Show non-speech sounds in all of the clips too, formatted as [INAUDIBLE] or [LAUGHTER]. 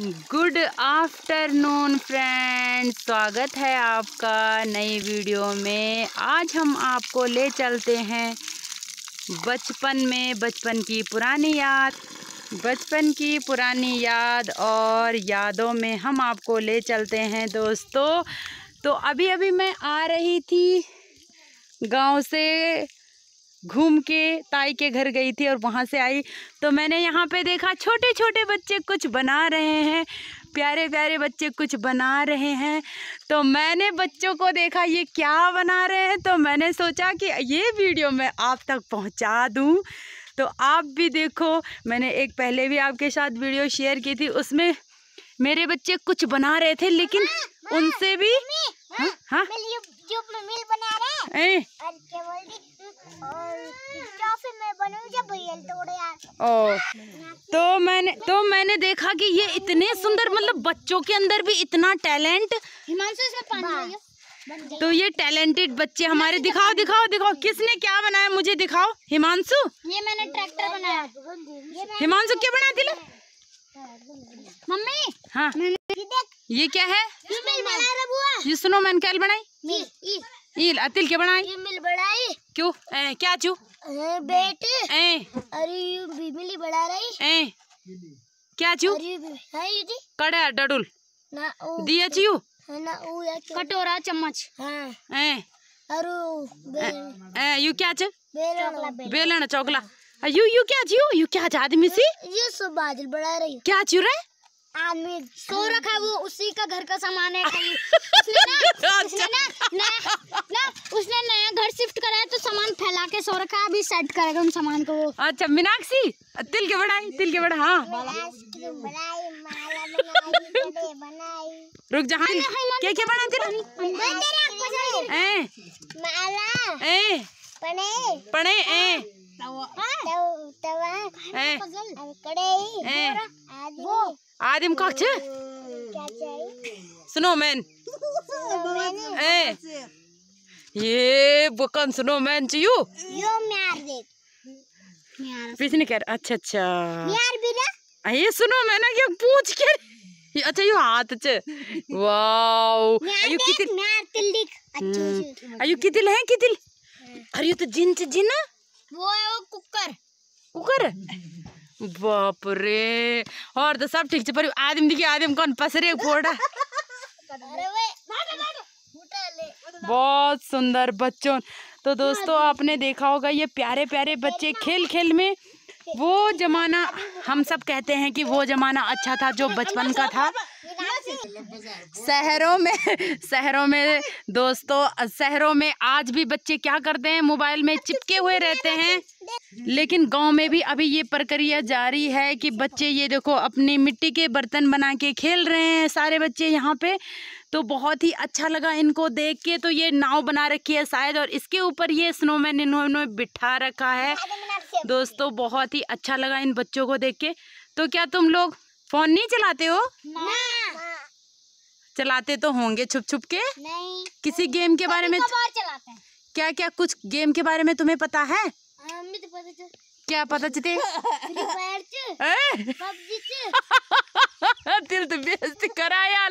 Good afternoon friends स्वागत है आपका नई वीडियो में आज हम आपको ले चलते हैं बचपन में बचपन की पुरानी याद बचपन की पुरानी याद और यादों में हम आपको ले चलते हैं दोस्तों तो अभी अभी मैं आ रही थी गांव से घूम के ताई के घर गई थी और वहाँ से आई तो मैंने यहाँ पे देखा छोटे छोटे बच्चे कुछ बना रहे हैं प्यारे प्यारे बच्चे कुछ बना रहे हैं तो मैंने बच्चों को देखा ये क्या बना रहे हैं तो मैंने सोचा कि ये वीडियो मैं आप तक पहुँचा दूँ तो आप भी देखो मैंने एक पहले भी आपके साथ वीडियो शेयर की थी उसमें मेरे बच्चे कुछ बना रहे थे लेकिन उनसे भी हाँ? हाँ? ओ तो मैंने तो मैंने देखा कि ये इतने सुंदर मतलब बच्चों के अंदर भी इतना टैलेंट तो ये टैलेंटेड बच्चे हमारे दिखाओ दिखाओ दिखाओ किसने क्या बनाया मुझे दिखाओ हिमांशु ये मैंने ट्रैक्टर बनाया हिमांशु क्या बना दिला मम्मी हाँ ये क्या है ये सुनो मैंने क्या बनाई ईल अतिल के बनाई मिल बनाई क्यों क्या चू बेटे अरे बिमली बड़ा रही ए, क्या चू कड़ा डडुल दिया चियो हाँ, कटोरा चम्मच हाँ। ए अरे यू क्या च बेलन चोकला यू यू क्या चियो यू क्या आदमी सी ये सब बादल बड़ा रही क्या चू रहे आमिर सो हाँ। रखा है वो उसी का घर का सामान है [LAUGHS] उसने ना [LAUGHS] अच्छा। उसने ना नया ना उसने नया घर शिफ्ट करा है तो सामान फैला के सो रखा है अभी सेट करेगा उन सामान को वो अच्छा मीनाक्षी तिल के बड़ाई तिल के बड़ा हाँ रुक जा हाँ। हाँ, क्या के बना तेरा ए माला ए पणे पणे ए तवा तवा ए कड़े ए वो आदिम कख सुनो मैन ए ये बकन स्नोमैन छ यू यो म्यार देख पिछने कर अच्छा अच्छा म्यार बिना ये सुनो मैंने क्या पूछ के अच्छा यो हाथ च वाओ आयु कितिल म्यार तिल दिख हम्म। कितिल है कितिल हाँ। अरे ये तो जिन च जिन वो है वो कुकर कुकर बाप रे और तो सब ठीक पर आदम देखिए आदम कौन पसरे फोड़ा बहुत सुंदर बच्चों तो दोस्तों हाँ आपने देखा होगा ये प्यारे प्यारे बच्चे खेल खेल में वो ज़माना हम सब कहते हैं कि वो ज़माना अच्छा था जो बचपन का था शहरों में शहरों में दोस्तों शहरों में आज भी बच्चे क्या करते हैं मोबाइल में चिपके हुए रहते हैं लेकिन गांव में भी अभी ये प्रक्रिया जारी है कि बच्चे ये देखो अपने मिट्टी के बर्तन बना के खेल रहे हैं सारे बच्चे यहाँ पे तो बहुत ही अच्छा लगा इनको देख के तो ये नाव बना रखी है शायद और इसके ऊपर ये स्नोमैन इन्होंने बिठा रखा है दोस्तों बहुत ही अच्छा लगा इन बच्चों को देख के तो क्या तुम लोग फ़ोन नहीं चलाते हो ना। चलाते तो होंगे छुप छुप के नहीं किसी गेम के बारे में तो- चलाते हैं क्या क्या कुछ गेम के बारे में तुम्हें पता है तो क्या पता चलते [LAUGHS] दिल तो बेस्ट कराया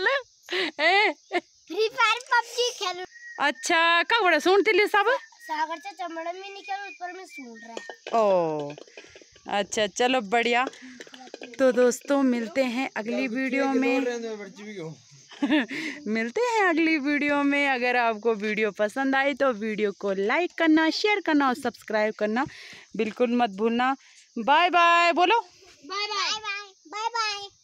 अच्छा का बड़ा सुन तिले सब सागर से चमड़े में निकल ऊपर में सुन रहा है ओ अच्छा चलो बढ़िया तो दोस्तों मिलते हैं अगली वीडियो में [LAUGHS] मिलते हैं अगली वीडियो में अगर आपको वीडियो पसंद आई तो वीडियो को लाइक करना शेयर करना और सब्सक्राइब करना बिल्कुल मत भूलना बाय बाय बोलो बाय बाय बाय बाय